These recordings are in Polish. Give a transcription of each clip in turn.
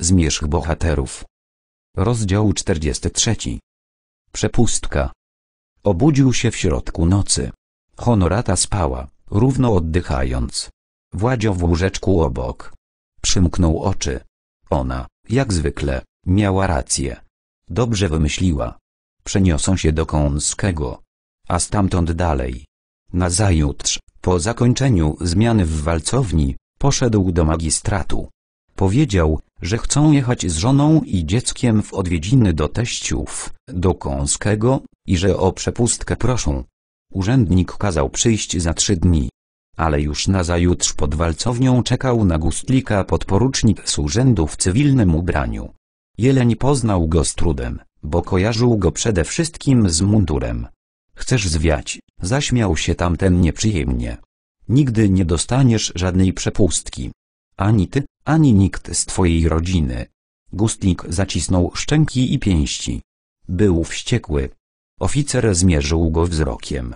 Zmierzch bohaterów. Rozdział 43. Przepustka. Obudził się w środku nocy. Honorata spała, równo oddychając. Władzio w łóżeczku obok. Przymknął oczy. Ona, jak zwykle, miała rację. Dobrze wymyśliła. Przeniosą się do Kąskiego. A stamtąd dalej. Nazajutrz, po zakończeniu zmiany w walcowni, poszedł do magistratu. Powiedział, że chcą jechać z żoną i dzieckiem w odwiedziny do teściów, do Kąskiego, i że o przepustkę proszą. Urzędnik kazał przyjść za trzy dni. Ale już nazajutrz pod walcownią czekał na Gustlika podporucznik z urzędu w cywilnym ubraniu. Jeleń poznał go z trudem, bo kojarzył go przede wszystkim z mundurem. Chcesz zwiać, zaśmiał się tamten nieprzyjemnie. Nigdy nie dostaniesz żadnej przepustki. Ani ty, ani nikt z twojej rodziny. Gustnik zacisnął szczęki i pięści. Był wściekły. Oficer zmierzył go wzrokiem.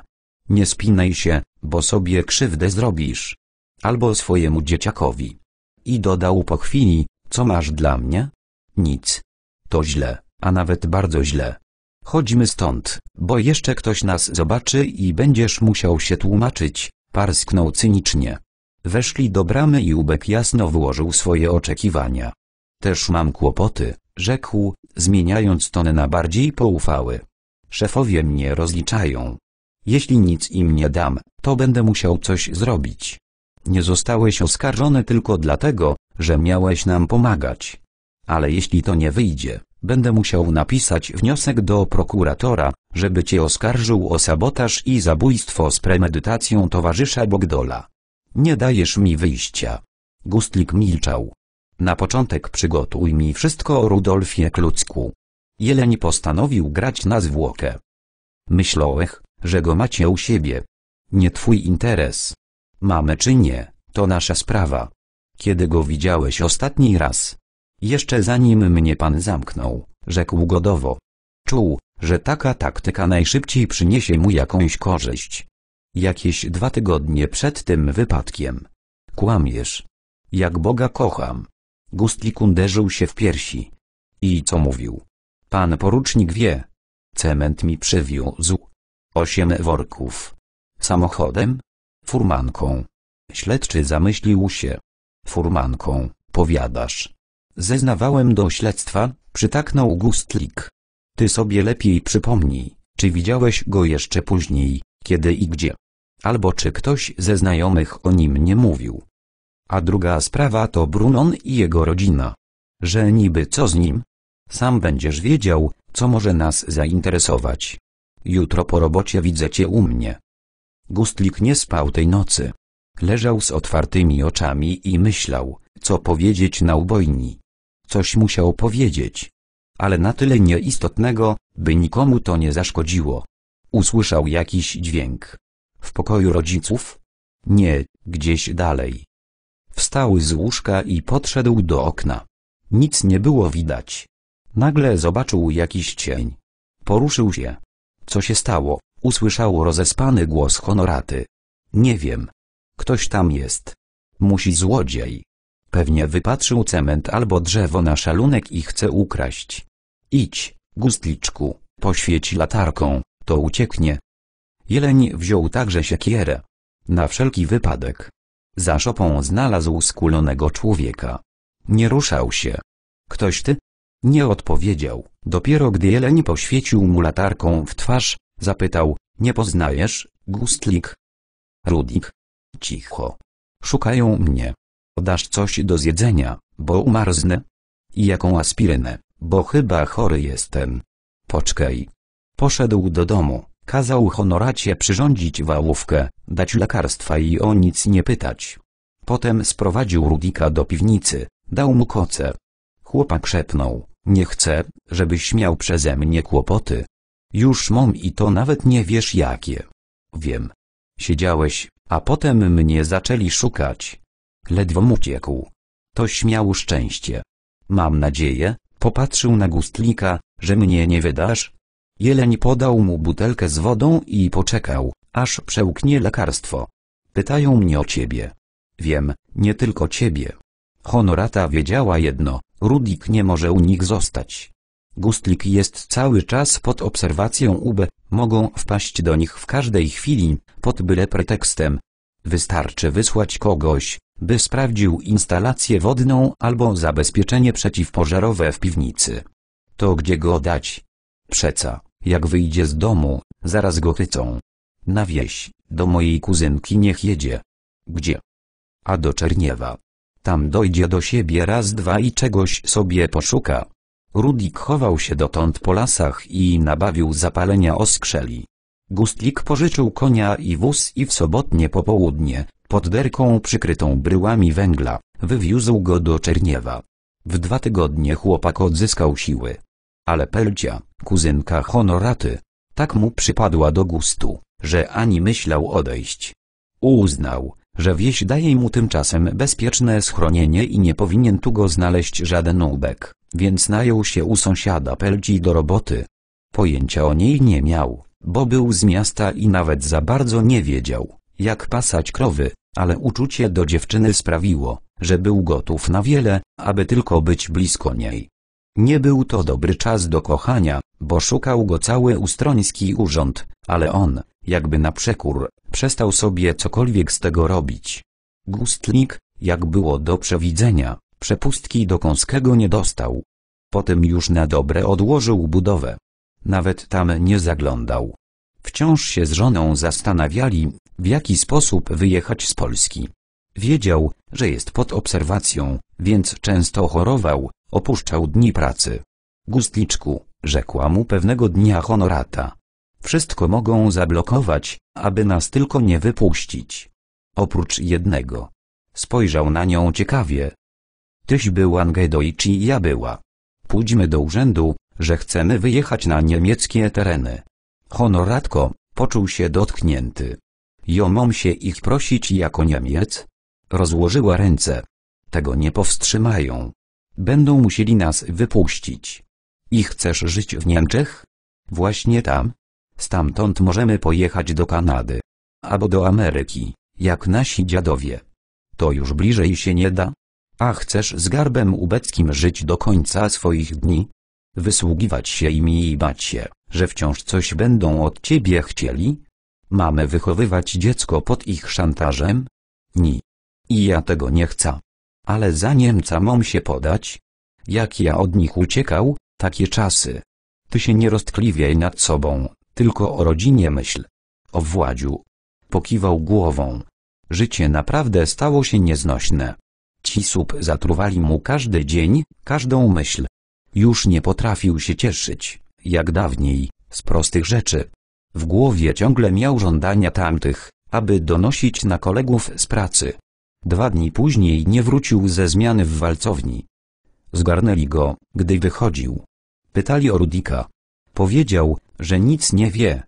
Nie spinaj się, bo sobie krzywdę zrobisz. Albo swojemu dzieciakowi. I dodał po chwili, co masz dla mnie? Nic. To źle, a nawet bardzo źle. Chodźmy stąd, bo jeszcze ktoś nas zobaczy i będziesz musiał się tłumaczyć, parsknął cynicznie. Weszli do bramy i Ubek jasno wyłożył swoje oczekiwania. Też mam kłopoty, rzekł, zmieniając ton na bardziej poufały. Szefowie mnie rozliczają. Jeśli nic im nie dam, to będę musiał coś zrobić. Nie zostałeś oskarżony tylko dlatego, że miałeś nam pomagać. Ale jeśli to nie wyjdzie, będę musiał napisać wniosek do prokuratora, żeby cię oskarżył o sabotaż i zabójstwo z premedytacją towarzysza Bogdola. Nie dajesz mi wyjścia. Gustlik milczał. Na początek przygotuj mi wszystko o Rudolfie Klucku. Jeleń postanowił grać na zwłokę. Myślałech, że go macie u siebie. Nie twój interes. Mamy czy nie, to nasza sprawa. Kiedy go widziałeś ostatni raz? Jeszcze zanim mnie pan zamknął, rzekł godowo. Czuł, że taka taktyka najszybciej przyniesie mu jakąś korzyść. Jakieś dwa tygodnie przed tym wypadkiem. Kłamiesz. Jak Boga kocham. Gustlik uderzył się w piersi. I co mówił? Pan porucznik wie. Cement mi przywiózł. Osiem worków. Samochodem? Furmanką. Śledczy zamyślił się. Furmanką, powiadasz. Zeznawałem do śledztwa, przytaknął Gustlik. Ty sobie lepiej przypomnij, czy widziałeś go jeszcze później, kiedy i gdzie albo czy ktoś ze znajomych o nim nie mówił. A druga sprawa to Brunon i jego rodzina. Że niby co z nim? Sam będziesz wiedział, co może nas zainteresować. Jutro po robocie widzę cię u mnie. Gustlik nie spał tej nocy. Leżał z otwartymi oczami i myślał, co powiedzieć na ubojni. Coś musiał powiedzieć. Ale na tyle nieistotnego, by nikomu to nie zaszkodziło. Usłyszał jakiś dźwięk. W pokoju rodziców? Nie, gdzieś dalej. Wstał z łóżka i podszedł do okna. Nic nie było widać. Nagle zobaczył jakiś cień. Poruszył się. Co się stało? Usłyszał rozespany głos honoraty. Nie wiem. Ktoś tam jest. Musi złodziej. Pewnie wypatrzył cement albo drzewo na szalunek i chce ukraść. Idź, gustliczku, poświeć latarką, to ucieknie, Jeleń wziął także siekierę. Na wszelki wypadek. Za szopą znalazł skulonego człowieka. Nie ruszał się. Ktoś ty? Nie odpowiedział. Dopiero gdy jeleń poświecił mu latarką w twarz, zapytał, nie poznajesz, Gustlik? Rudik. Cicho. Szukają mnie. Dasz coś do zjedzenia, bo umarznę? I jaką aspirynę, bo chyba chory jestem. Poczekaj. Poszedł do domu. Kazał honoracie przyrządzić wałówkę, dać lekarstwa i o nic nie pytać. Potem sprowadził Rudika do piwnicy, dał mu koce. Chłopak szepnął, nie chcę, żebyś miał przeze mnie kłopoty. Już mam i to nawet nie wiesz jakie. Wiem. Siedziałeś, a potem mnie zaczęli szukać. Ledwo mu uciekł. To śmiał szczęście. Mam nadzieję, popatrzył na gustlika, że mnie nie wydasz, Jeleń podał mu butelkę z wodą i poczekał, aż przełknie lekarstwo. Pytają mnie o ciebie. Wiem, nie tylko ciebie. Honorata wiedziała jedno, Rudik nie może u nich zostać. Gustlik jest cały czas pod obserwacją UB, mogą wpaść do nich w każdej chwili, pod byle pretekstem. Wystarczy wysłać kogoś, by sprawdził instalację wodną albo zabezpieczenie przeciwpożarowe w piwnicy. To gdzie go dać? Przeca, jak wyjdzie z domu, zaraz go chycą. Na wieś, do mojej kuzynki niech jedzie. Gdzie? A do Czerniewa. Tam dojdzie do siebie raz dwa i czegoś sobie poszuka. Rudik chował się dotąd po lasach i nabawił zapalenia oskrzeli. Gustlik pożyczył konia i wóz i w sobotnie popołudnie, pod derką przykrytą bryłami węgla, wywiózł go do Czerniewa. W dwa tygodnie chłopak odzyskał siły, ale Pelcia, kuzynka Honoraty, tak mu przypadła do gustu, że ani myślał odejść. Uznał, że wieś daje mu tymczasem bezpieczne schronienie i nie powinien tu go znaleźć żaden ubek, więc najął się u sąsiada Pelci do roboty. Pojęcia o niej nie miał, bo był z miasta i nawet za bardzo nie wiedział, jak pasać krowy, ale uczucie do dziewczyny sprawiło, że był gotów na wiele, aby tylko być blisko niej. Nie był to dobry czas do kochania, bo szukał go cały ustroński urząd, ale on, jakby na przekór, przestał sobie cokolwiek z tego robić. Gustnik, jak było do przewidzenia, przepustki do Kąskiego nie dostał. Potem już na dobre odłożył budowę. Nawet tam nie zaglądał. Wciąż się z żoną zastanawiali, w jaki sposób wyjechać z Polski. Wiedział, że jest pod obserwacją, więc często chorował, Opuszczał dni pracy. Gustliczku, rzekła mu pewnego dnia honorata. Wszystko mogą zablokować, aby nas tylko nie wypuścić. Oprócz jednego. Spojrzał na nią ciekawie. Tyś był Angedoici i ja była. Pójdźmy do urzędu, że chcemy wyjechać na niemieckie tereny. Honoratko, poczuł się dotknięty. Ja mam się ich prosić jako Niemiec? Rozłożyła ręce. Tego nie powstrzymają. Będą musieli nas wypuścić. I chcesz żyć w Niemczech? Właśnie tam. Stamtąd możemy pojechać do Kanady. Albo do Ameryki, jak nasi dziadowie. To już bliżej się nie da. A chcesz z garbem ubeckim żyć do końca swoich dni? Wysługiwać się im i bać się, że wciąż coś będą od ciebie chcieli? Mamy wychowywać dziecko pod ich szantażem? Ni. I ja tego nie chcę. Ale za Niemca mam się podać? Jak ja od nich uciekał, takie czasy. Ty się nie roztkliwiaj nad sobą, tylko o rodzinie myśl. O Władziu. Pokiwał głową. Życie naprawdę stało się nieznośne. Ci sup zatruwali mu każdy dzień, każdą myśl. Już nie potrafił się cieszyć, jak dawniej, z prostych rzeczy. W głowie ciągle miał żądania tamtych, aby donosić na kolegów z pracy. Dwa dni później nie wrócił ze zmiany w walcowni. Zgarnęli go, gdy wychodził. Pytali o Rudika. Powiedział, że nic nie wie.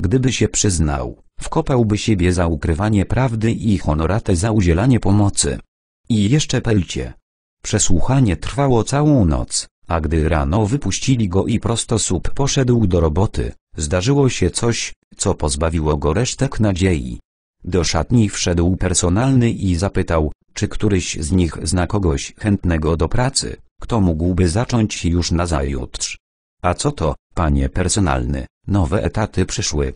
Gdyby się przyznał, wkopałby siebie za ukrywanie prawdy i honoratę za udzielanie pomocy. I jeszcze pelcie. Przesłuchanie trwało całą noc, a gdy rano wypuścili go i prosto sub poszedł do roboty, zdarzyło się coś, co pozbawiło go resztek nadziei. Do szatni wszedł personalny i zapytał, czy któryś z nich zna kogoś chętnego do pracy, kto mógłby zacząć już nazajutrz. A co to, panie personalny, nowe etaty przyszły.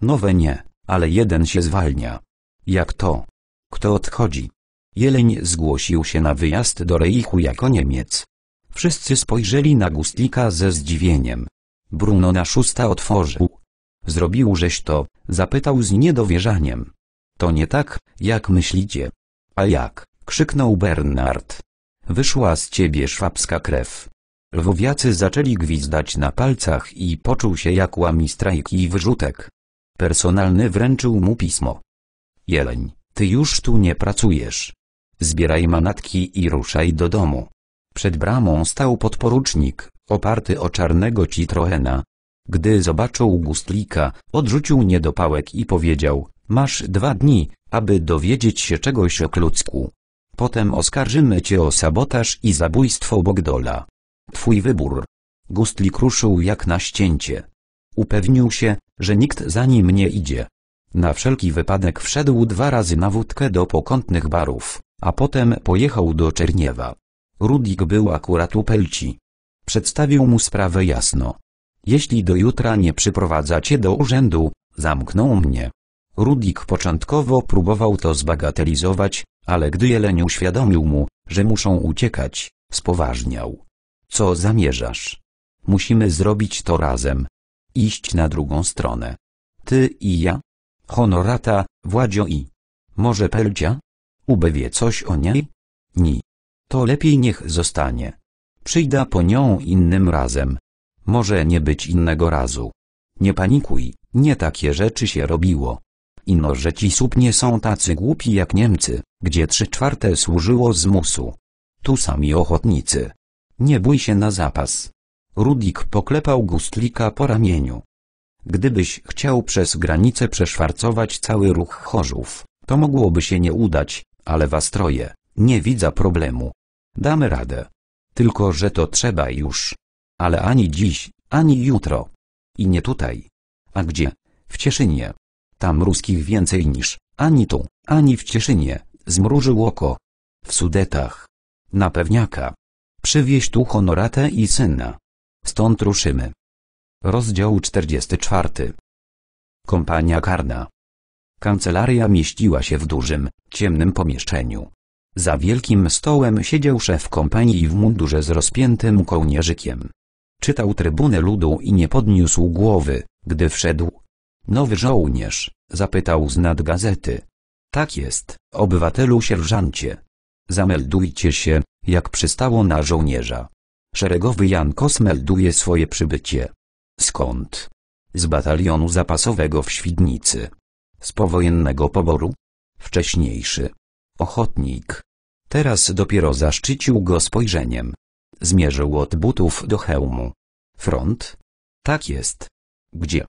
Nowe nie, ale jeden się zwalnia. Jak to? Kto odchodzi? Jeleń zgłosił się na wyjazd do Reichu jako Niemiec. Wszyscy spojrzeli na Gustlika ze zdziwieniem. Bruno na szósta otworzył. Zrobił żeś to, zapytał z niedowierzaniem. To nie tak, jak myślicie. A jak? krzyknął Bernard. Wyszła z ciebie szwabska krew. Lwowiacy zaczęli gwizdać na palcach i poczuł się jak łami strajk i wyrzutek. Personalny wręczył mu pismo. Jeleń, ty już tu nie pracujesz. Zbieraj manatki i ruszaj do domu. Przed bramą stał podporucznik, oparty o czarnego citroena. Gdy zobaczył Gustlika, odrzucił niedopałek i powiedział, Masz dwa dni, aby dowiedzieć się czegoś o Klucku. Potem oskarżymy cię o sabotaż i zabójstwo Bogdola. Twój wybór. Gustlik ruszył jak na ścięcie. Upewnił się, że nikt za nim nie idzie. Na wszelki wypadek wszedł dwa razy na wódkę do pokątnych barów, a potem pojechał do Czerniewa. Rudik był akurat u Pelci. Przedstawił mu sprawę jasno. Jeśli do jutra nie przyprowadzacie do urzędu, zamkną mnie. Rudik początkowo próbował to zbagatelizować, ale gdy jeleń uświadomił mu, że muszą uciekać, spoważniał. Co zamierzasz? Musimy zrobić to razem. Iść na drugą stronę. Ty i ja? Honorata, Władzio i... Może Pelcia? Ube wie coś o niej? Ni. To lepiej niech zostanie. Przyjda po nią innym razem. Może nie być innego razu. Nie panikuj, nie takie rzeczy się robiło. Ino, że ci supnie są tacy głupi jak Niemcy, gdzie trzy czwarte służyło zmusu. Tu sami ochotnicy. Nie bój się na zapas. Rudik poklepał Gustlika po ramieniu. Gdybyś chciał przez granicę przeszwarcować cały ruch chorzów, to mogłoby się nie udać, ale was troje, nie widzę problemu. Damy radę. Tylko, że to trzeba już. Ale ani dziś, ani jutro. I nie tutaj. A gdzie? W Cieszynie tam ruskich więcej niż, ani tu, ani w Cieszynie, zmrużył oko. W Sudetach. Na pewniaka. Przywieź tu honoratę i syna. Stąd ruszymy. Rozdział 44. Kompania karna. Kancelaria mieściła się w dużym, ciemnym pomieszczeniu. Za wielkim stołem siedział szef kompanii w mundurze z rozpiętym kołnierzykiem. Czytał trybunę ludu i nie podniósł głowy, gdy wszedł Nowy żołnierz, zapytał z nad gazety. Tak jest, obywatelu sierżancie. Zameldujcie się, jak przystało na żołnierza. Szeregowy Jankos melduje swoje przybycie. Skąd? Z batalionu zapasowego w Świdnicy. Z powojennego poboru? Wcześniejszy. Ochotnik. Teraz dopiero zaszczycił go spojrzeniem. Zmierzył od butów do hełmu. Front? Tak jest. Gdzie?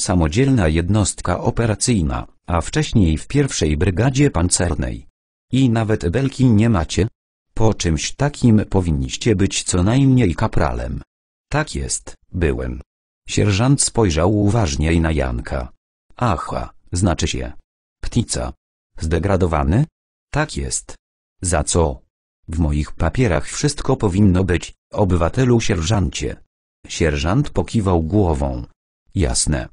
samodzielna jednostka operacyjna, a wcześniej w pierwszej brygadzie pancernej. I nawet belki nie macie? Po czymś takim powinniście być co najmniej kapralem. Tak jest, byłem. Sierżant spojrzał uważniej na Janka. Aha, znaczy się. Ptica. Zdegradowany? Tak jest. Za co? W moich papierach wszystko powinno być, obywatelu sierżancie. Sierżant pokiwał głową. Jasne.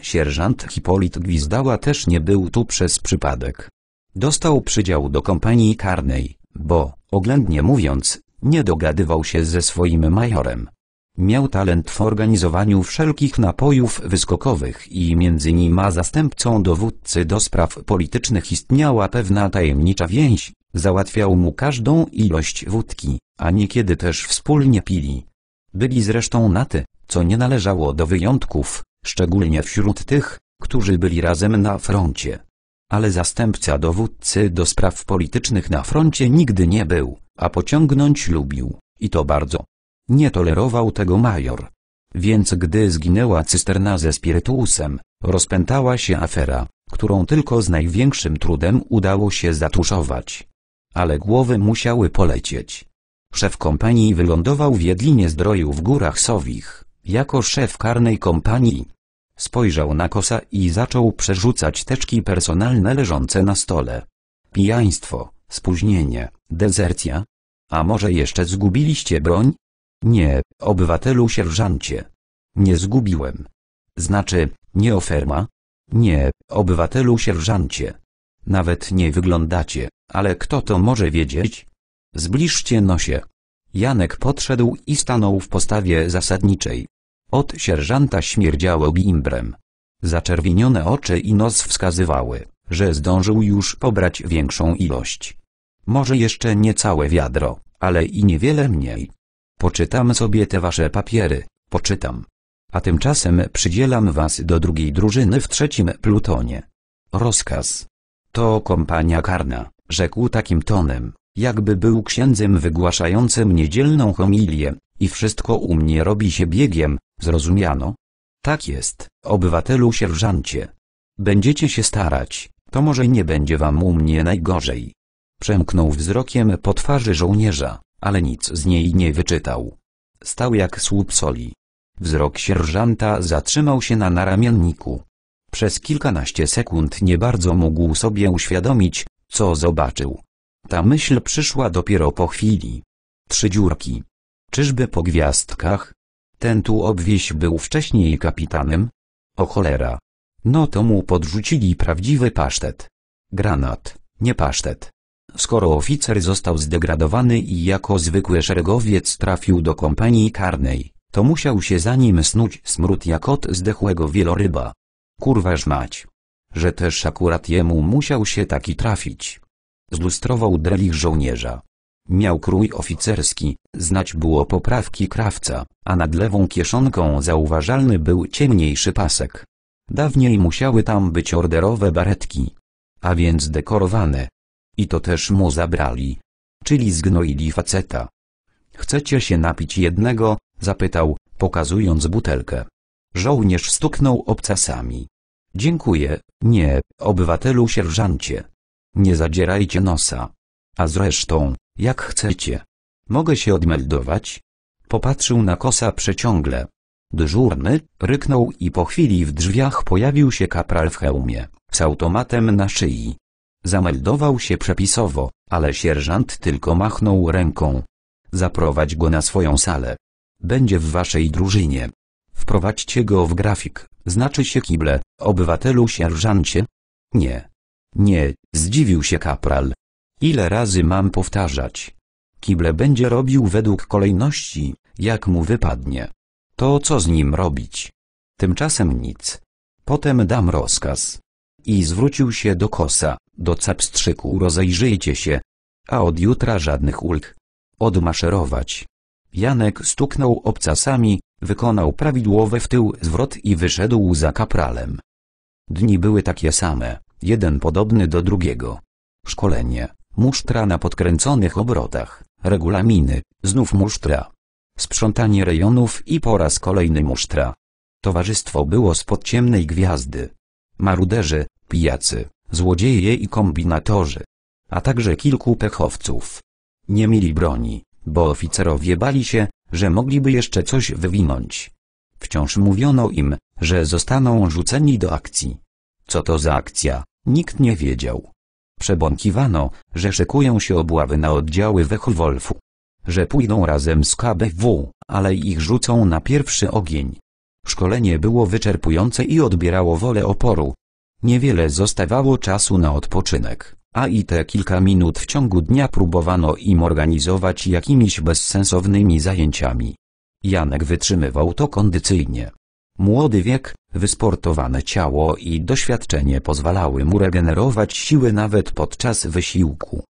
Sierżant Hipolit Gwizdała też nie był tu przez przypadek. Dostał przydział do kompanii karnej, bo, oględnie mówiąc, nie dogadywał się ze swoim majorem. Miał talent w organizowaniu wszelkich napojów wyskokowych i między nim a zastępcą dowódcy do spraw politycznych istniała pewna tajemnicza więź, załatwiał mu każdą ilość wódki, a niekiedy też wspólnie pili. Byli zresztą na ty, co nie należało do wyjątków, szczególnie wśród tych, którzy byli razem na froncie. Ale zastępca dowódcy do spraw politycznych na froncie nigdy nie był, a pociągnąć lubił, i to bardzo. Nie tolerował tego major. Więc gdy zginęła cysterna ze spirytusem, rozpętała się afera, którą tylko z największym trudem udało się zatuszować. Ale głowy musiały polecieć. Szef kompanii wylądował w Jedlinie Zdroju w Górach Sowich. Jako szef karnej kompanii. Spojrzał na kosa i zaczął przerzucać teczki personalne leżące na stole. Pijaństwo, spóźnienie, dezercja? A może jeszcze zgubiliście broń? Nie, obywatelu sierżancie. Nie zgubiłem. Znaczy, nie oferma? Nie, obywatelu sierżancie. Nawet nie wyglądacie, ale kto to może wiedzieć? Zbliżcie nosie. Janek podszedł i stanął w postawie zasadniczej. Od sierżanta śmierdziało gimbrem. Zaczerwienione oczy i nos wskazywały, że zdążył już pobrać większą ilość. Może jeszcze nie całe wiadro, ale i niewiele mniej. Poczytam sobie te wasze papiery, poczytam. A tymczasem przydzielam was do drugiej drużyny w trzecim plutonie. Rozkaz. To kompania karna, rzekł takim tonem, jakby był księdzem wygłaszającym niedzielną homilię, i wszystko u mnie robi się biegiem, zrozumiano? Tak jest, obywatelu sierżancie. Będziecie się starać, to może nie będzie wam u mnie najgorzej. Przemknął wzrokiem po twarzy żołnierza, ale nic z niej nie wyczytał. Stał jak słup soli. Wzrok sierżanta zatrzymał się na naramienniku. Przez kilkanaście sekund nie bardzo mógł sobie uświadomić, co zobaczył. Ta myśl przyszła dopiero po chwili. Trzy dziurki. Czyżby po gwiazdkach? Ten tu obwieś był wcześniej kapitanem? O cholera. No to mu podrzucili prawdziwy pasztet. Granat, nie pasztet. Skoro oficer został zdegradowany i jako zwykły szeregowiec trafił do kompanii karnej, to musiał się za nim snuć smród jak od zdechłego wieloryba. Kurwa żmać. Że też akurat jemu musiał się taki trafić. Zlustrował drelich żołnierza. Miał krój oficerski, znać było poprawki krawca, a nad lewą kieszonką zauważalny był ciemniejszy pasek. Dawniej musiały tam być orderowe baretki. A więc dekorowane. I to też mu zabrali. Czyli zgnoili faceta. Chcecie się napić jednego? zapytał, pokazując butelkę. Żołnierz stuknął obcasami. Dziękuję, nie, obywatelu sierżancie. Nie zadzierajcie nosa. A zresztą, jak chcecie. Mogę się odmeldować? Popatrzył na kosa przeciągle. Dżurny, ryknął i po chwili w drzwiach pojawił się kapral w hełmie, z automatem na szyi. Zameldował się przepisowo, ale sierżant tylko machnął ręką. Zaprowadź go na swoją salę. Będzie w waszej drużynie. Wprowadźcie go w grafik, znaczy się kible, obywatelu sierżancie? Nie. Nie, zdziwił się kapral. Ile razy mam powtarzać? Kible będzie robił według kolejności, jak mu wypadnie. To co z nim robić? Tymczasem nic. Potem dam rozkaz. I zwrócił się do kosa, do capstrzyku rozejrzyjcie się. A od jutra żadnych ulg. Odmaszerować. Janek stuknął obcasami, wykonał prawidłowy w tył zwrot i wyszedł za kapralem. Dni były takie same jeden podobny do drugiego. Szkolenie, musztra na podkręconych obrotach, regulaminy, znów musztra. Sprzątanie rejonów i po raz kolejny musztra. Towarzystwo było spod ciemnej gwiazdy. Maruderzy, pijacy, złodzieje i kombinatorzy. A także kilku pechowców. Nie mieli broni, bo oficerowie bali się, że mogliby jeszcze coś wywinąć. Wciąż mówiono im, że zostaną rzuceni do akcji. Co to za akcja? Nikt nie wiedział. Przebąkiwano, że szykują się obławy na oddziały wechowolfu, Że pójdą razem z KBW, ale ich rzucą na pierwszy ogień. Szkolenie było wyczerpujące i odbierało wolę oporu. Niewiele zostawało czasu na odpoczynek, a i te kilka minut w ciągu dnia próbowano im organizować jakimiś bezsensownymi zajęciami. Janek wytrzymywał to kondycyjnie. Młody wiek, Wysportowane ciało i doświadczenie pozwalały mu regenerować siły nawet podczas wysiłku.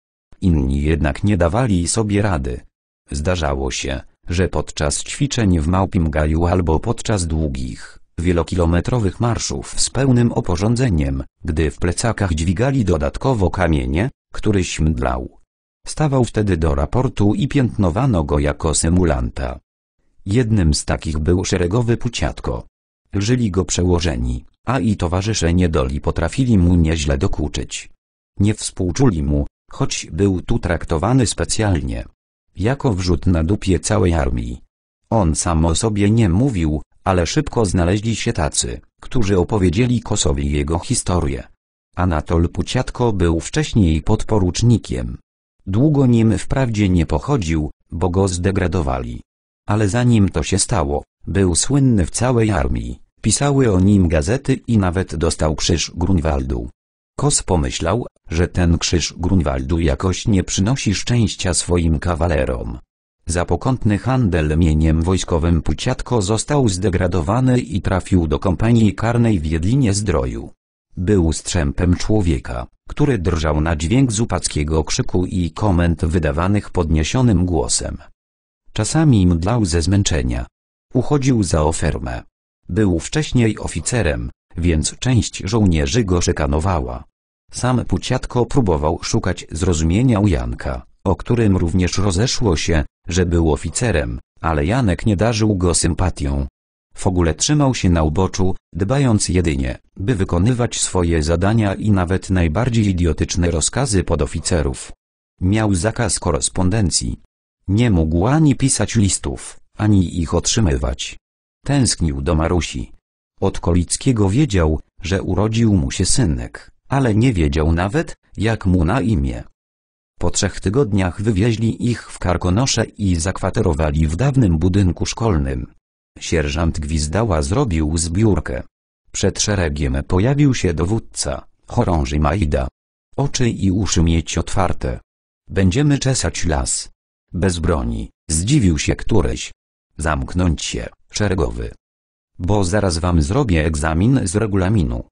Inni jednak nie dawali sobie rady. Zdarzało się, że podczas ćwiczeń w Małpim Gaju albo podczas długich, wielokilometrowych marszów z pełnym oporządzeniem, gdy w plecakach dźwigali dodatkowo kamienie, któryś mdlał. Stawał wtedy do raportu i piętnowano go jako symulanta. Jednym z takich był szeregowy Puciatko, Żyli go przełożeni, a i towarzysze niedoli potrafili mu nieźle dokuczyć. Nie współczuli mu, choć był tu traktowany specjalnie. Jako wrzut na dupie całej armii. On sam o sobie nie mówił, ale szybko znaleźli się tacy, którzy opowiedzieli Kosowi jego historię. Anatol Puciatko był wcześniej podporucznikiem. Długo nim wprawdzie nie pochodził, bo go zdegradowali. Ale zanim to się stało, był słynny w całej armii, pisały o nim gazety i nawet dostał krzyż Grunwaldu. Kos pomyślał, że ten krzyż Grunwaldu jakoś nie przynosi szczęścia swoim kawalerom. Za pokątny handel mieniem wojskowym Puciatko został zdegradowany i trafił do kompanii karnej w Jedlinie Zdroju. Był strzępem człowieka, który drżał na dźwięk zupackiego krzyku i komend wydawanych podniesionym głosem. Czasami mdlał ze zmęczenia, Uchodził za ofermę. Był wcześniej oficerem, więc część żołnierzy go szykanowała. Sam Puciatko próbował szukać zrozumienia u Janka, o którym również rozeszło się, że był oficerem, ale Janek nie darzył go sympatią. W ogóle trzymał się na uboczu, dbając jedynie, by wykonywać swoje zadania i nawet najbardziej idiotyczne rozkazy podoficerów. Miał zakaz korespondencji. Nie mógł ani pisać listów, ani ich otrzymywać. Tęsknił do Marusi. Od Kolickiego wiedział, że urodził mu się synek, ale nie wiedział nawet, jak mu na imię. Po trzech tygodniach wywieźli ich w Karkonosze i zakwaterowali w dawnym budynku szkolnym. Sierżant Gwizdała zrobił zbiórkę. Przed szeregiem pojawił się dowódca, chorąży Maida. Oczy i uszy mieć otwarte. Będziemy czesać las. Bez broni, zdziwił się któryś. Zamknąć się, szeregowy. Bo zaraz wam zrobię egzamin z regulaminu.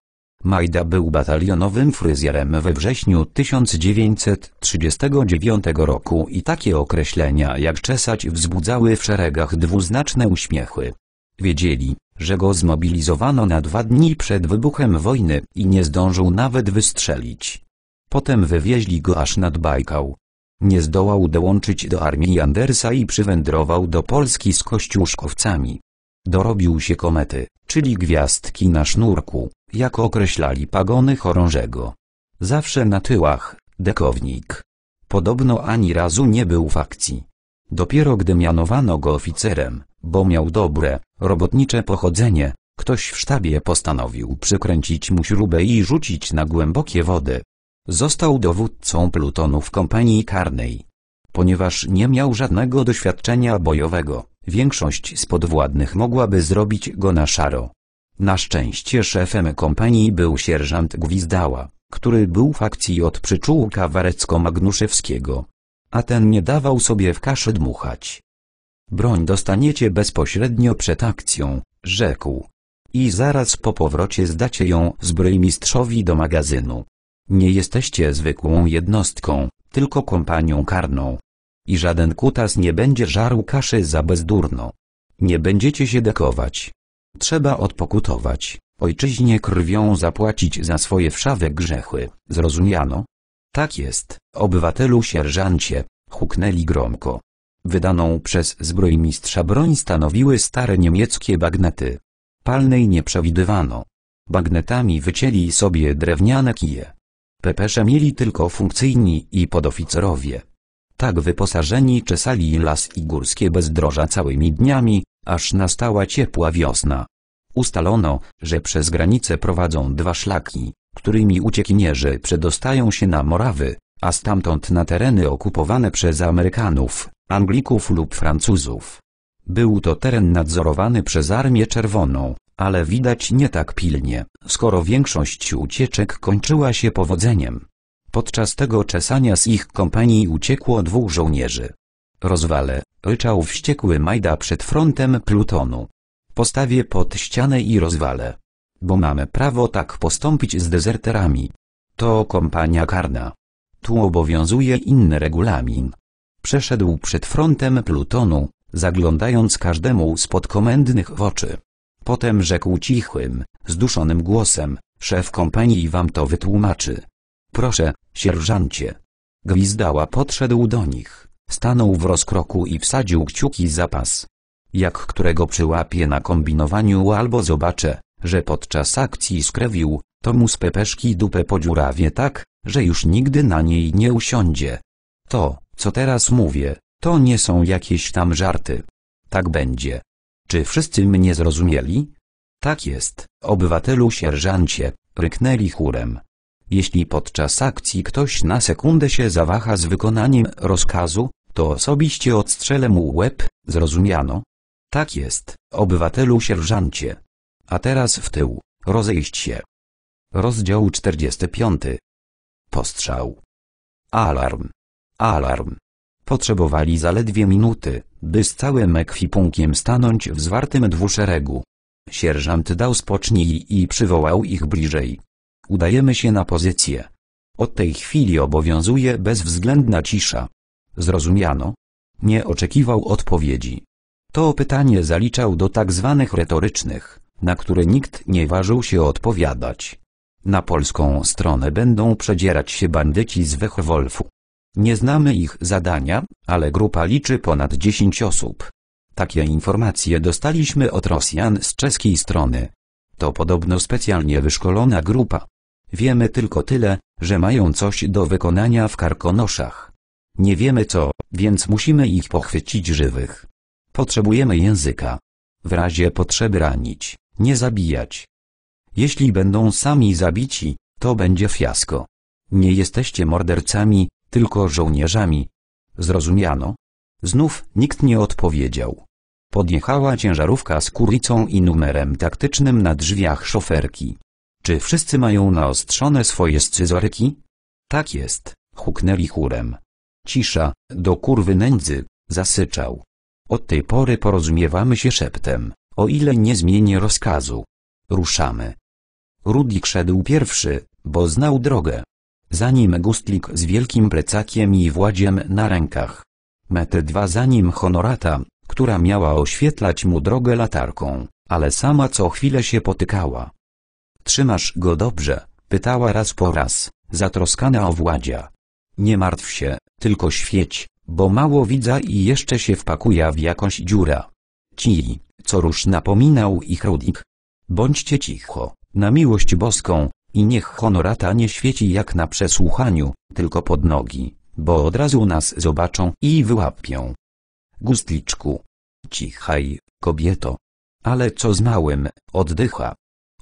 Majda był batalionowym fryzjerem we wrześniu 1939 roku i takie określenia jak czesać wzbudzały w szeregach dwuznaczne uśmiechy. Wiedzieli, że go zmobilizowano na dwa dni przed wybuchem wojny i nie zdążył nawet wystrzelić. Potem wywieźli go aż nad Bajkał, nie zdołał dołączyć do armii Andersa i przywędrował do Polski z kościuszkowcami. Dorobił się komety, czyli gwiazdki na sznurku, jak określali pagony chorążego. Zawsze na tyłach, dekownik. Podobno ani razu nie był w akcji. Dopiero gdy mianowano go oficerem, bo miał dobre, robotnicze pochodzenie, ktoś w sztabie postanowił przykręcić mu śrubę i rzucić na głębokie wody. Został dowódcą plutonu w kompanii karnej. Ponieważ nie miał żadnego doświadczenia bojowego, większość z podwładnych mogłaby zrobić go na szaro. Na szczęście szefem kompanii był sierżant Gwizdała, który był fakcji od przyczółka Warecko-Magnuszewskiego. A ten nie dawał sobie w kaszy dmuchać. Broń dostaniecie bezpośrednio przed akcją, rzekł. I zaraz po powrocie zdacie ją zbrojmistrzowi do magazynu. Nie jesteście zwykłą jednostką, tylko kompanią karną. I żaden kutas nie będzie żarł kaszy za bezdurno. Nie będziecie się dekować. Trzeba odpokutować, ojczyźnie krwią zapłacić za swoje wszawe grzechy, zrozumiano? Tak jest, obywatelu sierżancie, huknęli gromko. Wydaną przez zbrojmistrza broń stanowiły stare niemieckie bagnety. Palnej nie przewidywano. Bagnetami wycięli sobie drewniane kije. Depesze mieli tylko funkcyjni i podoficerowie. Tak wyposażeni czesali las i górskie bezdroża całymi dniami, aż nastała ciepła wiosna. Ustalono, że przez granicę prowadzą dwa szlaki, którymi uciekinierzy przedostają się na Morawy, a stamtąd na tereny okupowane przez Amerykanów, Anglików lub Francuzów. Był to teren nadzorowany przez Armię Czerwoną, ale widać nie tak pilnie, skoro większość ucieczek kończyła się powodzeniem. Podczas tego czesania z ich kompanii uciekło dwóch żołnierzy. Rozwale, ryczał wściekły Majda przed frontem Plutonu. Postawię pod ścianę i rozwalę. Bo mamy prawo tak postąpić z dezerterami. To kompania karna. Tu obowiązuje inny regulamin. Przeszedł przed frontem Plutonu, zaglądając każdemu spod komendnych w oczy. Potem rzekł cichym, zduszonym głosem, szef kompanii wam to wytłumaczy. Proszę, sierżancie. Gwizdała podszedł do nich, stanął w rozkroku i wsadził kciuki za pas. Jak którego przyłapie na kombinowaniu albo zobaczę, że podczas akcji skrewił, to mu z pepeszki dupę podziurawie tak, że już nigdy na niej nie usiądzie. To, co teraz mówię, to nie są jakieś tam żarty. Tak będzie. Czy wszyscy mnie zrozumieli? Tak jest, obywatelu sierżancie, ryknęli chórem. Jeśli podczas akcji ktoś na sekundę się zawaha z wykonaniem rozkazu, to osobiście odstrzelę mu łeb, zrozumiano? Tak jest, obywatelu sierżancie. A teraz w tył, rozejść się. Rozdział 45. Postrzał. Alarm. Alarm. Potrzebowali zaledwie minuty, by z całym ekwipunkiem stanąć w zwartym dwuszeregu. Sierżant dał spocznij i przywołał ich bliżej. Udajemy się na pozycję. Od tej chwili obowiązuje bezwzględna cisza. Zrozumiano? Nie oczekiwał odpowiedzi. To pytanie zaliczał do tak zwanych retorycznych, na które nikt nie ważył się odpowiadać. Na polską stronę będą przedzierać się bandyci z Wechwolfu. Nie znamy ich zadania, ale grupa liczy ponad 10 osób. Takie informacje dostaliśmy od Rosjan z czeskiej strony. To podobno specjalnie wyszkolona grupa. Wiemy tylko tyle, że mają coś do wykonania w karkonoszach. Nie wiemy co, więc musimy ich pochwycić żywych. Potrzebujemy języka. W razie potrzeby ranić, nie zabijać. Jeśli będą sami zabici, to będzie fiasko. Nie jesteście mordercami, tylko żołnierzami. Zrozumiano? Znów nikt nie odpowiedział. Podjechała ciężarówka z kuricą i numerem taktycznym na drzwiach szoferki. Czy wszyscy mają naostrzone swoje scyzoryki? Tak jest, huknęli chórem. Cisza, do kurwy nędzy, zasyczał. Od tej pory porozumiewamy się szeptem, o ile nie zmienię rozkazu. Ruszamy. Rudik szedł pierwszy, bo znał drogę. Zanim gustlik z wielkim plecakiem i władziem na rękach. Metę dwa zanim honorata, która miała oświetlać mu drogę latarką, ale sama co chwilę się potykała. Trzymasz go dobrze, pytała raz po raz, zatroskana o władzia. Nie martw się, tylko świeć, bo mało widza i jeszcze się wpakuje w jakąś dziura. Ci, co rusz napominał ich Rudik. Bądźcie cicho, na miłość boską, i niech honorata nie świeci jak na przesłuchaniu, tylko pod nogi, bo od razu nas zobaczą i wyłapią. Gustliczku. Cichaj, kobieto. Ale co z małym, oddycha.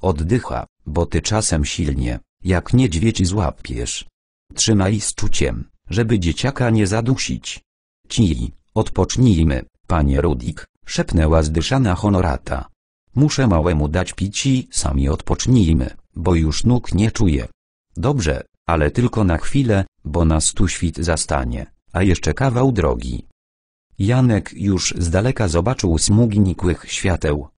Oddycha, bo ty czasem silnie, jak niedźwiedź złapiesz. Trzymaj z czuciem, żeby dzieciaka nie zadusić. Ci, odpocznijmy, panie Rudik, szepnęła zdyszana honorata. Muszę małemu dać pić i sami odpocznijmy bo już nóg nie czuję. Dobrze, ale tylko na chwilę, bo nas tu świt zastanie, a jeszcze kawał drogi. Janek już z daleka zobaczył smugi nikłych świateł.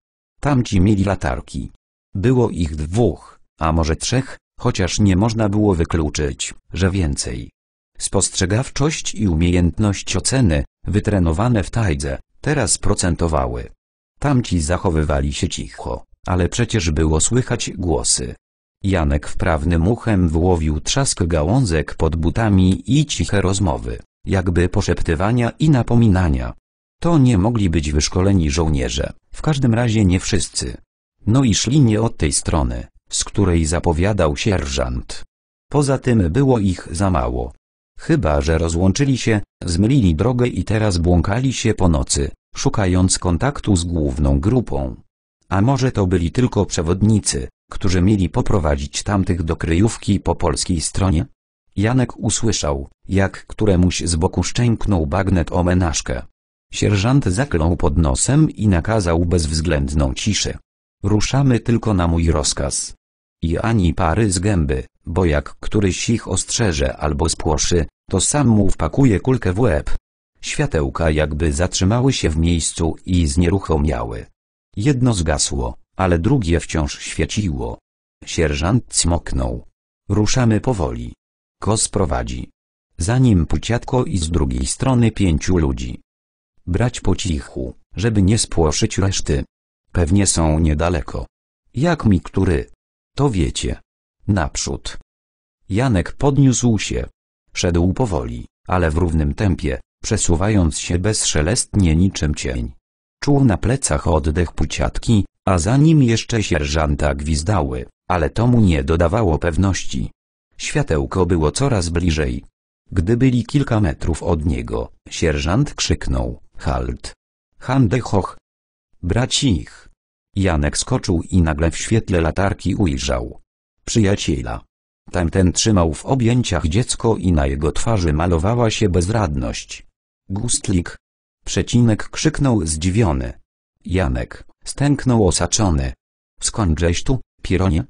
Tamci mieli latarki. Było ich dwóch, a może trzech, chociaż nie można było wykluczyć, że więcej. Spostrzegawczość i umiejętność oceny, wytrenowane w tajdze, teraz procentowały. Tamci zachowywali się cicho, ale przecież było słychać głosy. Janek wprawnym uchem wyłowił trzask gałązek pod butami i ciche rozmowy, jakby poszeptywania i napominania. To nie mogli być wyszkoleni żołnierze, w każdym razie nie wszyscy. No i szli nie od tej strony, z której zapowiadał sierżant. Poza tym było ich za mało. Chyba, że rozłączyli się, zmylili drogę i teraz błąkali się po nocy, szukając kontaktu z główną grupą. A może to byli tylko przewodnicy, którzy mieli poprowadzić tamtych do kryjówki po polskiej stronie? Janek usłyszał, jak któremuś z boku szczęknął bagnet o menażkę. Sierżant zaklął pod nosem i nakazał bezwzględną ciszę. Ruszamy tylko na mój rozkaz. I ani pary z gęby, bo jak któryś ich ostrzeże albo spłoszy, to sam mu wpakuje kulkę w łeb. Światełka jakby zatrzymały się w miejscu i znieruchomiały. Jedno zgasło ale drugie wciąż świeciło. Sierżant cmoknął. Ruszamy powoli. Kos prowadzi. Za nim puciatko i z drugiej strony pięciu ludzi. Brać po cichu, żeby nie spłoszyć reszty. Pewnie są niedaleko. Jak mi który? To wiecie. Naprzód. Janek podniósł się. Szedł powoli, ale w równym tempie, przesuwając się bezszelestnie niczym cień. Czuł na plecach oddech puciatki, a za nim jeszcze sierżanta gwizdały, ale to mu nie dodawało pewności. Światełko było coraz bliżej. Gdy byli kilka metrów od niego, sierżant krzyknął, halt! Handechoch! Brać ich! Janek skoczył i nagle w świetle latarki ujrzał. Przyjaciela. Tamten trzymał w objęciach dziecko i na jego twarzy malowała się bezradność. Gustlik. Przecinek krzyknął zdziwiony. Janek, stęknął osaczony. Skądżeś tu, Pironie?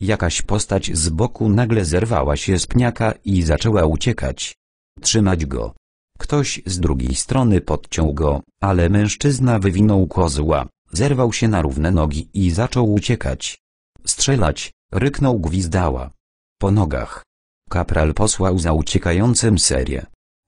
Jakaś postać z boku nagle zerwała się z pniaka i zaczęła uciekać. Trzymać go. Ktoś z drugiej strony podciął go, ale mężczyzna wywinął kozła, zerwał się na równe nogi i zaczął uciekać. Strzelać, ryknął gwizdała. Po nogach. Kapral posłał za uciekającym serię.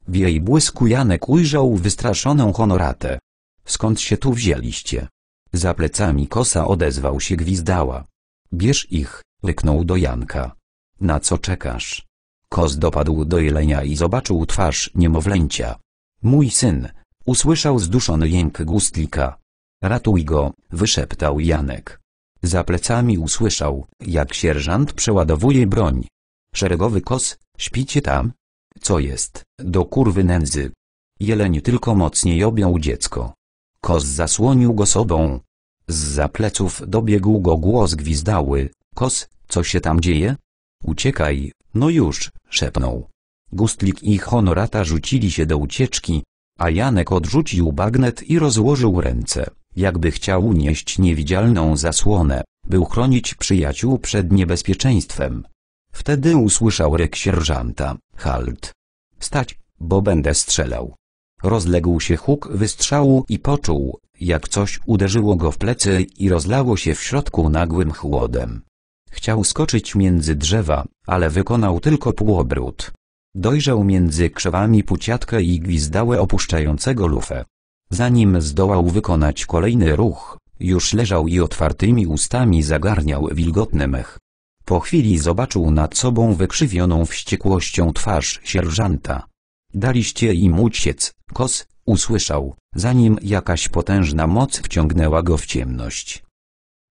W jej błysku Janek ujrzał wystraszoną honoratę. Skąd się tu wzięliście? Za plecami kosa odezwał się gwizdała. Bierz ich, ryknął do Janka. Na co czekasz? Kos dopadł do jelenia i zobaczył twarz niemowlęcia. Mój syn, usłyszał zduszony jęk gustlika. Ratuj go, wyszeptał Janek. Za plecami usłyszał, jak sierżant przeładowuje broń. Szeregowy kos, śpicie tam? Co jest, do kurwy nędzy? Jeleń tylko mocniej objął dziecko. Kos zasłonił go sobą. Z zapleców dobiegł go głos gwizdały. Kos, co się tam dzieje? Uciekaj, no już, szepnął. Gustlik i honorata rzucili się do ucieczki, a Janek odrzucił bagnet i rozłożył ręce, jakby chciał unieść niewidzialną zasłonę, był chronić przyjaciół przed niebezpieczeństwem. Wtedy usłyszał ryk sierżanta, halt. Stać, bo będę strzelał. Rozległ się huk wystrzału i poczuł, jak coś uderzyło go w plecy i rozlało się w środku nagłym chłodem. Chciał skoczyć między drzewa, ale wykonał tylko półobrót. Dojrzał między krzewami puciatkę i gwizdałę opuszczającego lufę. Zanim zdołał wykonać kolejny ruch, już leżał i otwartymi ustami zagarniał wilgotny mech. Po chwili zobaczył nad sobą wykrzywioną wściekłością twarz sierżanta. Daliście im uciec, kos, usłyszał, zanim jakaś potężna moc wciągnęła go w ciemność.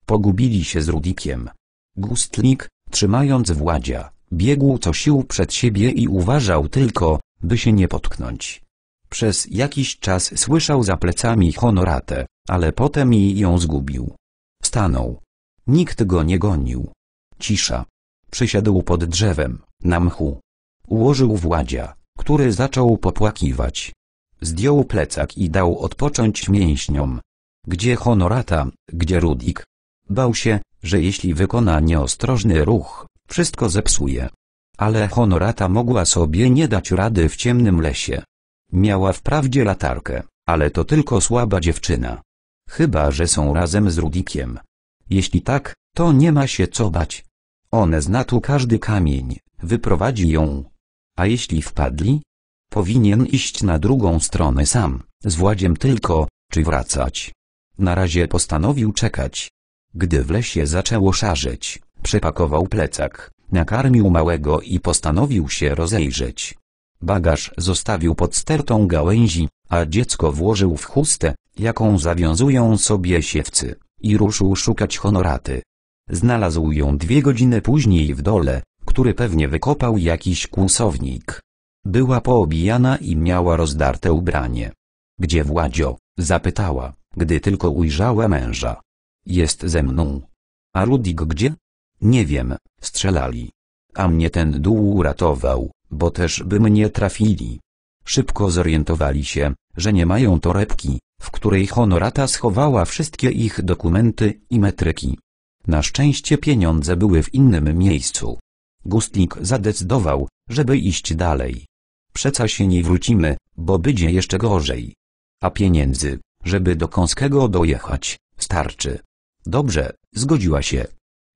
Pogubili się z Rudikiem. Gustlik, trzymając władzia, biegł co sił przed siebie i uważał tylko, by się nie potknąć. Przez jakiś czas słyszał za plecami honoratę, ale potem i ją zgubił. Stanął. Nikt go nie gonił. Cisza. Przysiadł pod drzewem, na mchu. Ułożył władzia, który zaczął popłakiwać. Zdjął plecak i dał odpocząć mięśniom. Gdzie honorata, gdzie Rudik? Bał się, że jeśli wykona nieostrożny ruch, wszystko zepsuje. Ale honorata mogła sobie nie dać rady w ciemnym lesie. Miała wprawdzie latarkę, ale to tylko słaba dziewczyna. Chyba, że są razem z Rudikiem. Jeśli tak, to nie ma się co bać. One zna tu każdy kamień, wyprowadzi ją, a jeśli wpadli? Powinien iść na drugą stronę sam, z Władziem tylko, czy wracać. Na razie postanowił czekać. Gdy w lesie zaczęło szarzyć, przepakował plecak, nakarmił małego i postanowił się rozejrzeć. Bagaż zostawił pod stertą gałęzi, a dziecko włożył w chustę, jaką zawiązują sobie siewcy, i ruszył szukać honoraty. Znalazł ją dwie godziny później w dole, który pewnie wykopał jakiś kłusownik. Była poobijana i miała rozdarte ubranie. Gdzie Władzio? zapytała, gdy tylko ujrzała męża. Jest ze mną. A Rudik gdzie? Nie wiem, strzelali. A mnie ten dół uratował, bo też by mnie trafili. Szybko zorientowali się, że nie mają torebki, w której honorata schowała wszystkie ich dokumenty i metryki. Na szczęście pieniądze były w innym miejscu. Gustnik zadecydował, żeby iść dalej. Przeca się nie wrócimy, bo będzie jeszcze gorzej. A pieniędzy, żeby do Kąskiego dojechać, starczy. Dobrze, zgodziła się.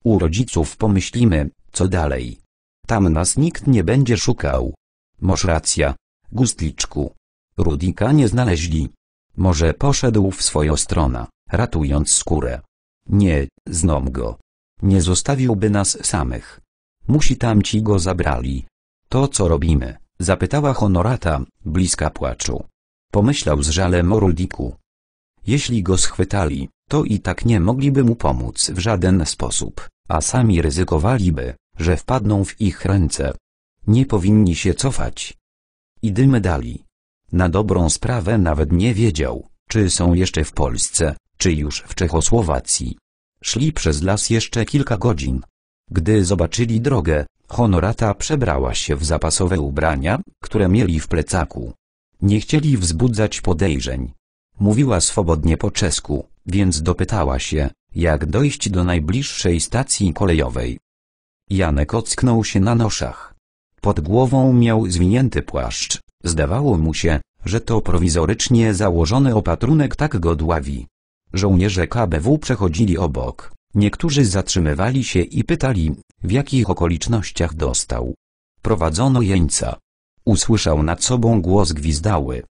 U rodziców pomyślimy, co dalej. Tam nas nikt nie będzie szukał. Mosz racja, Gustliczku. Rudika nie znaleźli. Może poszedł w swoją stronę, ratując skórę. Nie, znom go. Nie zostawiłby nas samych. Musi tamci go zabrali. To co robimy? Zapytała honorata, bliska płaczu. Pomyślał z żalem o Jeśli go schwytali, to i tak nie mogliby mu pomóc w żaden sposób, a sami ryzykowaliby, że wpadną w ich ręce. Nie powinni się cofać. Idymy dali. Na dobrą sprawę nawet nie wiedział, czy są jeszcze w Polsce, czy już w Czechosłowacji. Szli przez las jeszcze kilka godzin, gdy zobaczyli drogę, Honorata przebrała się w zapasowe ubrania, które mieli w plecaku. Nie chcieli wzbudzać podejrzeń. Mówiła swobodnie po czesku, więc dopytała się, jak dojść do najbliższej stacji kolejowej. Janek ocknął się na noszach. Pod głową miał zwinięty płaszcz, zdawało mu się, że to prowizorycznie założony opatrunek tak go dławi. Żołnierze KBW przechodzili obok. Niektórzy zatrzymywali się i pytali, w jakich okolicznościach dostał. Prowadzono jeńca. Usłyszał nad sobą głos gwizdały.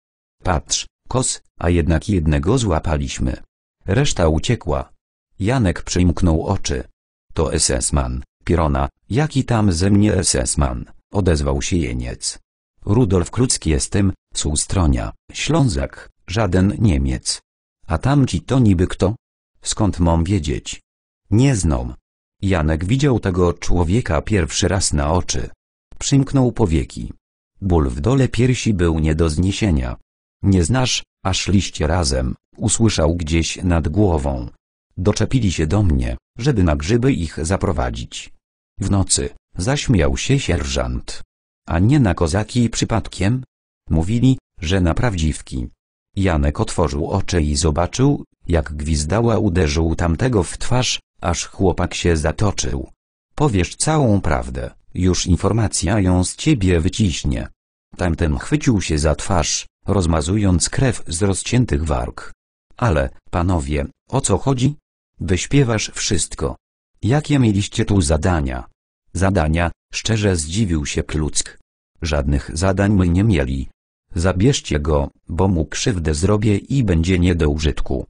Patrz, kos, a jednak jednego złapaliśmy. Reszta uciekła. Janek przymknął oczy. To SS-man, Pirona, jaki tam ze mnie SS-man, odezwał się jeniec. Rudolf Krucki jestem, Sustronia, Ślązak, żaden Niemiec. A tamci to niby kto? Skąd mam wiedzieć? Nie znam. Janek widział tego człowieka pierwszy raz na oczy. Przymknął powieki. Ból w dole piersi był nie do zniesienia. Nie znasz, a szliście razem, usłyszał gdzieś nad głową. Doczepili się do mnie, żeby na grzyby ich zaprowadzić. W nocy, zaśmiał się sierżant. A nie na kozaki przypadkiem? Mówili, że na prawdziwki. Janek otworzył oczy i zobaczył, jak gwizdała uderzył tamtego w twarz, aż chłopak się zatoczył. Powiesz całą prawdę, już informacja ją z ciebie wyciśnie. Tamten chwycił się za twarz, rozmazując krew z rozciętych warg. Ale, panowie, o co chodzi? Wyśpiewasz wszystko. Jakie mieliście tu zadania? Zadania, szczerze zdziwił się Kluck. Żadnych zadań my nie mieli. Zabierzcie go, bo mu krzywdę zrobię i będzie nie do użytku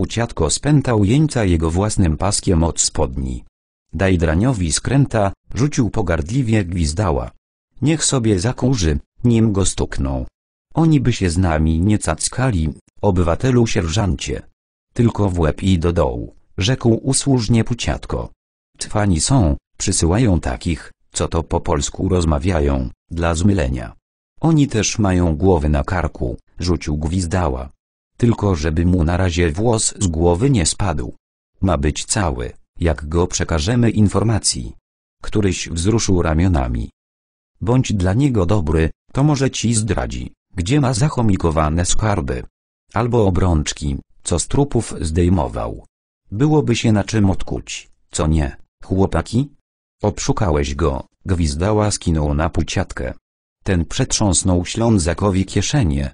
puciatko spętał jeńca jego własnym paskiem od spodni. Daj draniowi skręta, rzucił pogardliwie gwizdała. Niech sobie zakurzy, nim go stukną. Oni by się z nami nie cackali, obywatelu sierżancie. Tylko w łeb i do dołu, rzekł usłużnie puciatko. Cwani są, przysyłają takich, co to po polsku rozmawiają, dla zmylenia. Oni też mają głowy na karku, rzucił gwizdała tylko żeby mu na razie włos z głowy nie spadł. Ma być cały, jak go przekażemy informacji. Któryś wzruszył ramionami. Bądź dla niego dobry, to może ci zdradzi, gdzie ma zachomikowane skarby. Albo obrączki, co z trupów zdejmował. Byłoby się na czym odkuć, co nie, chłopaki? Obszukałeś go, gwizdała skinął na półciatkę. Ten przetrząsnął Ślązakowi kieszenie,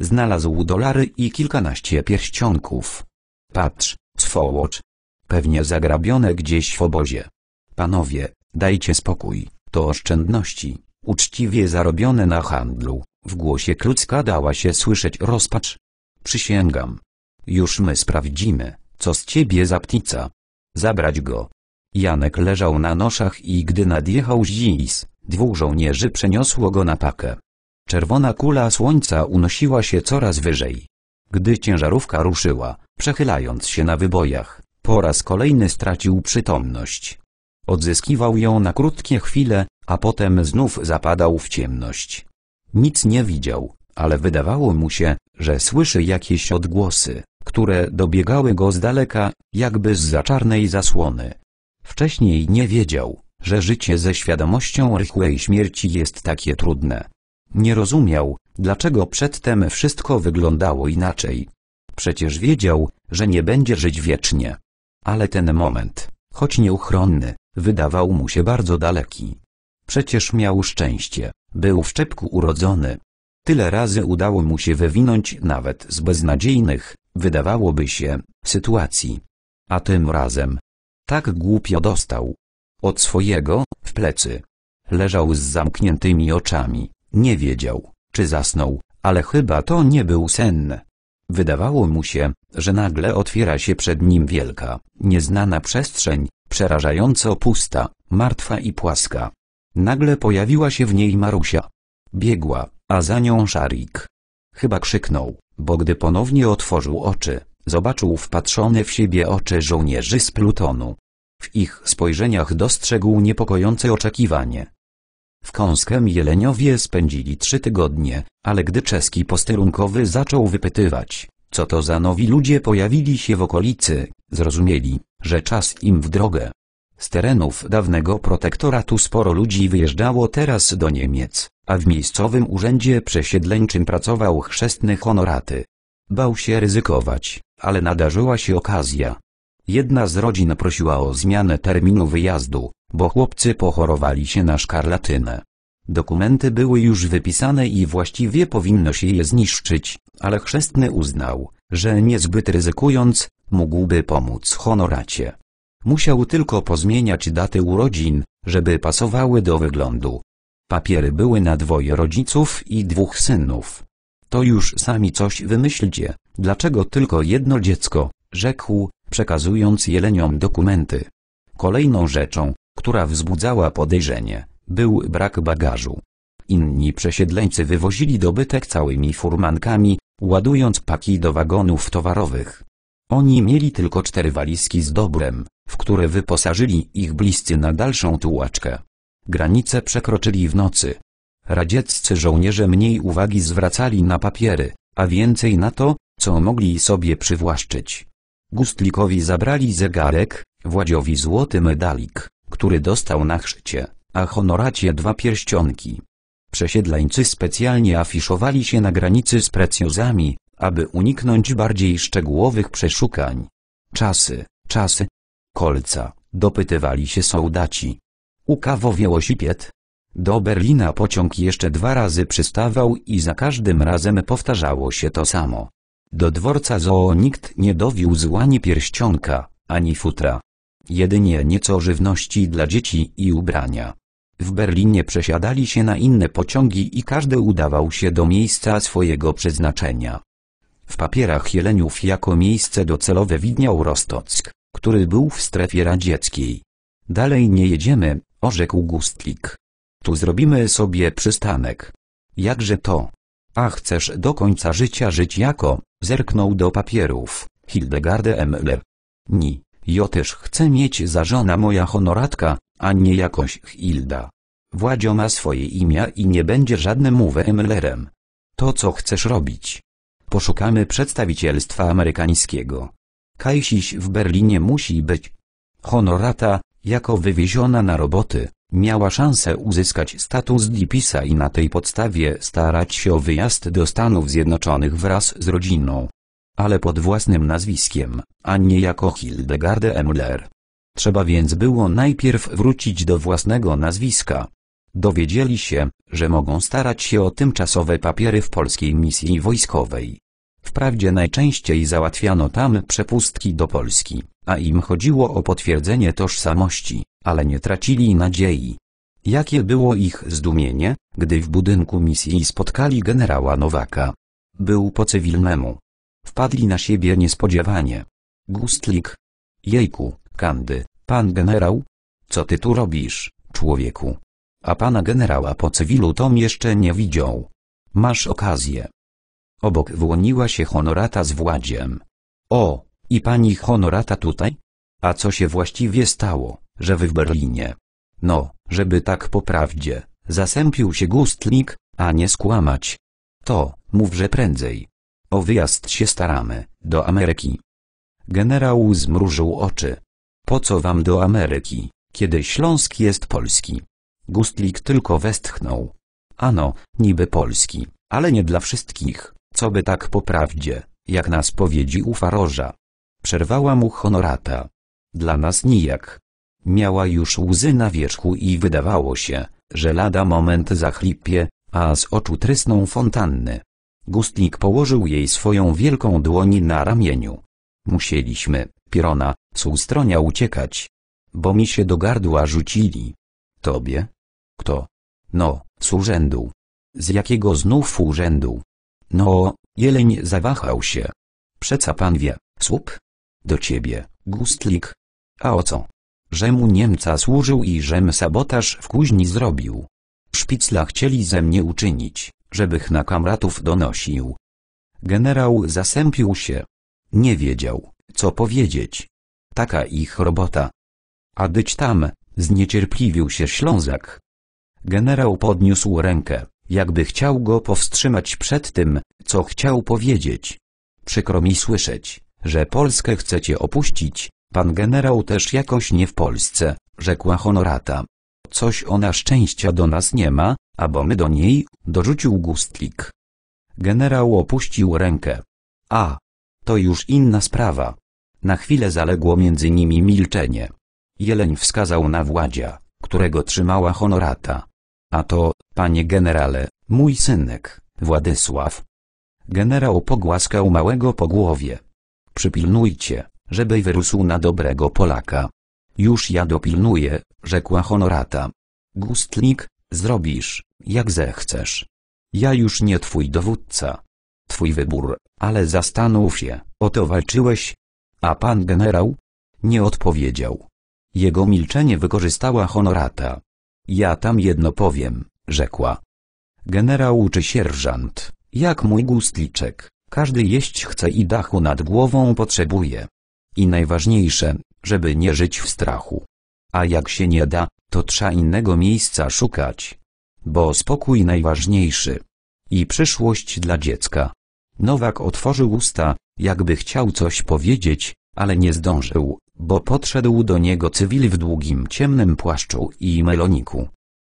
Znalazł dolary i kilkanaście pierścionków. Patrz, swołocz. Pewnie zagrabione gdzieś w obozie. Panowie, dajcie spokój, to oszczędności, uczciwie zarobione na handlu. W głosie Klucka dała się słyszeć rozpacz. Przysięgam. Już my sprawdzimy, co z ciebie za ptica. Zabrać go. Janek leżał na noszach i gdy nadjechał Zis, dwóch żołnierzy przeniosło go na pakę. Czerwona kula słońca unosiła się coraz wyżej. Gdy ciężarówka ruszyła, przechylając się na wybojach, po raz kolejny stracił przytomność. Odzyskiwał ją na krótkie chwile, a potem znów zapadał w ciemność. Nic nie widział, ale wydawało mu się, że słyszy jakieś odgłosy, które dobiegały go z daleka, jakby z za czarnej zasłony. Wcześniej nie wiedział, że życie ze świadomością rychłej śmierci jest takie trudne. Nie rozumiał, dlaczego przedtem wszystko wyglądało inaczej. Przecież wiedział, że nie będzie żyć wiecznie. Ale ten moment, choć nieuchronny, wydawał mu się bardzo daleki. Przecież miał szczęście, był w szczepku urodzony. Tyle razy udało mu się wywinąć nawet z beznadziejnych, wydawałoby się, sytuacji. A tym razem tak głupio dostał. Od swojego, w plecy. Leżał z zamkniętymi oczami. Nie wiedział, czy zasnął, ale chyba to nie był sen. Wydawało mu się, że nagle otwiera się przed nim wielka, nieznana przestrzeń, przerażająco pusta, martwa i płaska. Nagle pojawiła się w niej Marusia. Biegła, a za nią Szarik. Chyba krzyknął, bo gdy ponownie otworzył oczy, zobaczył wpatrzone w siebie oczy żołnierzy z plutonu. W ich spojrzeniach dostrzegł niepokojące oczekiwanie. W Kąskem Jeleniowie spędzili trzy tygodnie, ale gdy czeski posterunkowy zaczął wypytywać, co to za nowi ludzie pojawili się w okolicy, zrozumieli, że czas im w drogę. Z terenów dawnego protektoratu sporo ludzi wyjeżdżało teraz do Niemiec, a w miejscowym urzędzie przesiedleńczym pracował chrzestny honoraty. Bał się ryzykować, ale nadarzyła się okazja. Jedna z rodzin prosiła o zmianę terminu wyjazdu, bo chłopcy pochorowali się na szkarlatynę. Dokumenty były już wypisane i właściwie powinno się je zniszczyć, ale chrzestny uznał, że niezbyt ryzykując, mógłby pomóc honoracie. Musiał tylko pozmieniać daty urodzin, żeby pasowały do wyglądu. Papiery były na dwoje rodziców i dwóch synów. To już sami coś wymyślcie, dlaczego tylko jedno dziecko, rzekł, przekazując jeleniom dokumenty. Kolejną rzeczą, która wzbudzała podejrzenie, był brak bagażu. Inni przesiedleńcy wywozili dobytek całymi furmankami, ładując paki do wagonów towarowych. Oni mieli tylko cztery walizki z dobrem, w które wyposażyli ich bliscy na dalszą tułaczkę. Granice przekroczyli w nocy. Radzieccy żołnierze mniej uwagi zwracali na papiery, a więcej na to, co mogli sobie przywłaszczyć. Gustlikowi zabrali zegarek, Władziowi złoty medalik, który dostał na chrzcie, a honoracie dwa pierścionki. Przesiedlańcy specjalnie afiszowali się na granicy z precjozami, aby uniknąć bardziej szczegółowych przeszukań. Czasy, czasy. Kolca, dopytywali się sołdaci. Ukawowie Łosipiet. Do Berlina pociąg jeszcze dwa razy przystawał i za każdym razem powtarzało się to samo. Do dworca zoo nikt nie dowiózł ani pierścionka, ani futra jedynie nieco żywności dla dzieci i ubrania. W Berlinie przesiadali się na inne pociągi i każdy udawał się do miejsca swojego przeznaczenia. W papierach Jeleniów jako miejsce docelowe widniał Rostock, który był w strefie radzieckiej. Dalej nie jedziemy, orzekł Gustlik. Tu zrobimy sobie przystanek. Jakże to? A chcesz do końca życia żyć jako, zerknął do papierów, Hildegarde Emler. Ni. Jo też chcę mieć za żona moja honoratka, a nie jakoś Hilda. Władzio ma swoje imię i nie będzie żadnym uwemlerem. To co chcesz robić? Poszukamy przedstawicielstwa amerykańskiego. Kajsiś w Berlinie musi być. Honorata, jako wywieziona na roboty, miała szansę uzyskać status dipisa i na tej podstawie starać się o wyjazd do Stanów Zjednoczonych wraz z rodziną ale pod własnym nazwiskiem, a nie jako Hildegarde Emler. Trzeba więc było najpierw wrócić do własnego nazwiska. Dowiedzieli się, że mogą starać się o tymczasowe papiery w polskiej misji wojskowej. Wprawdzie najczęściej załatwiano tam przepustki do Polski, a im chodziło o potwierdzenie tożsamości, ale nie tracili nadziei. Jakie było ich zdumienie, gdy w budynku misji spotkali generała Nowaka. Był po cywilnemu, Wpadli na siebie niespodziewanie. Gustlik. Jejku, Kandy, pan generał? Co ty tu robisz, człowieku? A pana generała po cywilu tom jeszcze nie widział. Masz okazję. Obok włoniła się honorata z Władziem. O, i pani honorata tutaj? A co się właściwie stało, że wy w Berlinie? No, żeby tak po prawdzie, zasępił się Gustlik, a nie skłamać. To, mówże prędzej. O wyjazd się staramy, do Ameryki. Generał zmrużył oczy. Po co wam do Ameryki, kiedy Śląsk jest polski? Gustlik tylko westchnął. Ano, niby polski, ale nie dla wszystkich, co by tak po prawdzie, jak na spowiedzi u Faroża. Przerwała mu honorata. Dla nas nijak. Miała już łzy na wierzchu i wydawało się, że lada moment zachlipie, a z oczu trysną fontanny. Gustnik położył jej swoją wielką dłoń na ramieniu. Musieliśmy, Pirona, z ustronia uciekać. Bo mi się do gardła rzucili. Tobie? Kto? No, z urzędu. Z jakiego znów urzędu? No, jeleń zawahał się. Przeca pan wie, słup? Do ciebie, Gustlik. A o co? Żemu Niemca służył i żem sabotaż w kuźni zrobił. Szpicla chcieli ze mnie uczynić żebych na kamratów donosił. Generał zasępił się. Nie wiedział, co powiedzieć. Taka ich robota. A dyć tam, zniecierpliwił się Ślązak. Generał podniósł rękę, jakby chciał go powstrzymać przed tym, co chciał powiedzieć. Przykro mi słyszeć, że Polskę chcecie opuścić, pan generał też jakoś nie w Polsce, rzekła honorata. Coś ona szczęścia do nas nie ma, albo my do niej, dorzucił Gustlik. Generał opuścił rękę. A, to już inna sprawa. Na chwilę zaległo między nimi milczenie. Jeleń wskazał na Władzia, którego trzymała honorata. A to, panie generale, mój synek, Władysław. Generał pogłaskał małego po głowie. Przypilnujcie, żeby wyrósł na dobrego Polaka. Już ja dopilnuję, rzekła honorata. Gustnik, zrobisz, jak zechcesz. Ja już nie twój dowódca. Twój wybór, ale zastanów się, o to walczyłeś? A pan generał? Nie odpowiedział. Jego milczenie wykorzystała honorata. Ja tam jedno powiem, rzekła. Generał czy sierżant, jak mój gustliczek, każdy jeść chce i dachu nad głową potrzebuje. I najważniejsze, żeby nie żyć w strachu. A jak się nie da, to trza innego miejsca szukać. Bo spokój najważniejszy. I przyszłość dla dziecka. Nowak otworzył usta, jakby chciał coś powiedzieć, ale nie zdążył, bo podszedł do niego cywil w długim ciemnym płaszczu i meloniku.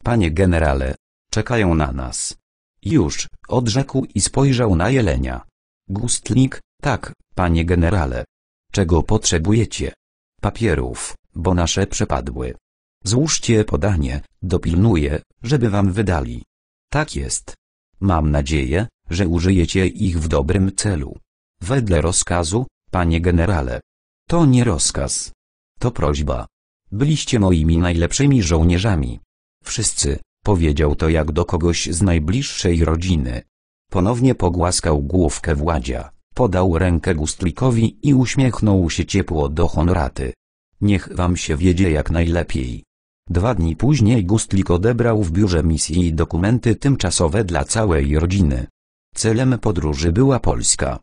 Panie generale, czekają na nas. Już, odrzekł i spojrzał na jelenia. Gustnik, tak, panie generale. Czego potrzebujecie? Papierów bo nasze przepadły. Złóżcie podanie, dopilnuję, żeby wam wydali. Tak jest. Mam nadzieję, że użyjecie ich w dobrym celu. Wedle rozkazu, panie generale. To nie rozkaz. To prośba. Byliście moimi najlepszymi żołnierzami. Wszyscy, powiedział to jak do kogoś z najbliższej rodziny. Ponownie pogłaskał główkę Władzia, podał rękę Gustlikowi i uśmiechnął się ciepło do Honoraty. Niech wam się wiedzie jak najlepiej. Dwa dni później Gustlik odebrał w biurze misji dokumenty tymczasowe dla całej rodziny. Celem podróży była Polska.